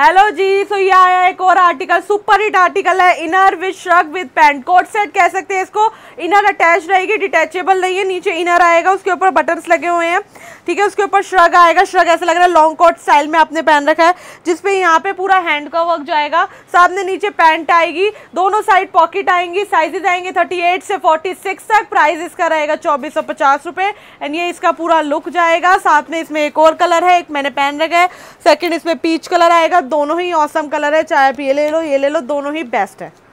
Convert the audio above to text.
hello जी सो ये आया एक और आर्टिकल सुपर हिट आर्टिकल है inner with shrug with pant coat set कह सकते हैं इसको इनर अटैच रहेगी डिटैचेबल नहीं है नीचे इनर आएगा उसके ऊपर बटन्स लगे हुए हैं ठीक है उसके ऊपर श्रग आएगा श्रग ऐसा लग रहा है लॉन्ग कोट स्टाइल में आपने पहन रखा है जिसपे यहाँ पे पूरा हैंड का वर्क जाएगा सामने नीचे पैंट आएगी दोनों साइड पॉकेट आएंगी साइजेज आएंगे थर्टी एट से फोर्टी सिक्स तक प्राइस इसका रहेगा चौबीस सौ पचास रुपये एंड ये इसका पूरा लुक जाएगा साथ में इसमें एक और कलर है एक मैंने पहन रखा है सेकेंड इसमें पीच कलर आएगा दोनों ही औसम कलर है चाहे आप ये ले लो ये ले लो दोनों ही बेस्ट है